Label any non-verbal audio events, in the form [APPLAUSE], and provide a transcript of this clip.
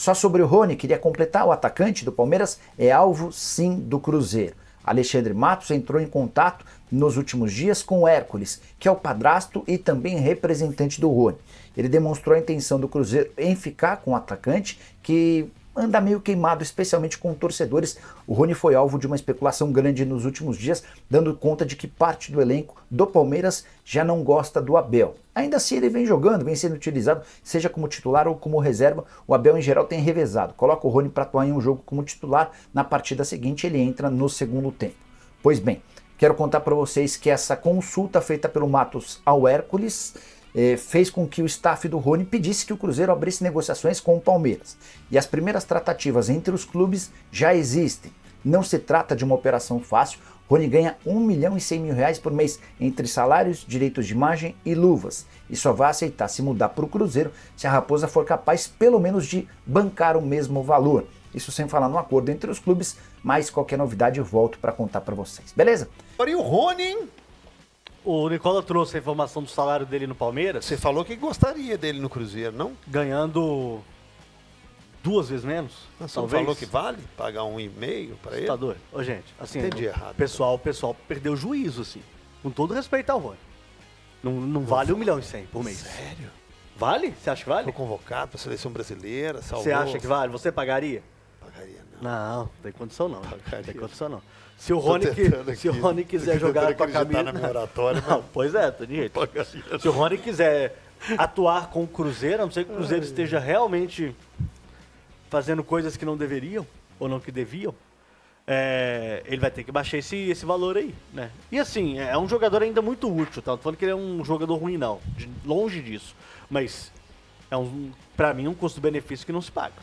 Só sobre o Rony, queria completar, o atacante do Palmeiras é alvo sim do Cruzeiro. Alexandre Matos entrou em contato nos últimos dias com o Hércules, que é o padrasto e também representante do Rony. Ele demonstrou a intenção do Cruzeiro em ficar com o atacante, que anda meio queimado, especialmente com torcedores. O Rony foi alvo de uma especulação grande nos últimos dias, dando conta de que parte do elenco do Palmeiras já não gosta do Abel. Ainda assim, ele vem jogando, vem sendo utilizado, seja como titular ou como reserva. O Abel, em geral, tem revezado. Coloca o Rony para atuar em um jogo como titular, na partida seguinte ele entra no segundo tempo. Pois bem, quero contar para vocês que essa consulta feita pelo Matos ao Hércules é, fez com que o staff do Rony pedisse que o Cruzeiro abrisse negociações com o Palmeiras. E as primeiras tratativas entre os clubes já existem. Não se trata de uma operação fácil. Rony ganha 1 milhão e 100 mil reais por mês entre salários, direitos de imagem e luvas. E só vai aceitar se mudar para o Cruzeiro se a Raposa for capaz pelo menos de bancar o mesmo valor. Isso sem falar no acordo entre os clubes, mas qualquer novidade eu volto para contar para vocês, beleza? E o Rony, hein? o Nicola trouxe a informação do salário dele no Palmeiras. Você falou que gostaria dele no Cruzeiro, não? Ganhando duas vezes menos. Você talvez. falou que vale pagar um e meio para ele? Tá doido. Ô, gente, assim, Entendi errado. Pessoal, o pessoal perdeu o juízo, assim. Com todo respeito ao Rony. Não, não vale um milhão e cem por mês. Sério? Vale? Você acha que vale? Foi convocado para seleção brasileira, salvou. Você acha que vale? Você pagaria? Não, não tem condição não. Tá não tem condição não. Se o Rony, que, se o Rony quiser jogar com a camisa... na minha oratória, [LAUGHS] não, mas... Pois é, tô jeito. Se o Rony quiser atuar com o Cruzeiro, a não ser que o Cruzeiro Ai. esteja realmente fazendo coisas que não deveriam, ou não que deviam, é, ele vai ter que baixar esse, esse valor aí, né? E assim, é, é um jogador ainda muito útil, tá? Não tô falando que ele é um jogador ruim, não. De, longe disso. Mas é, um, para mim, um custo-benefício que não se paga.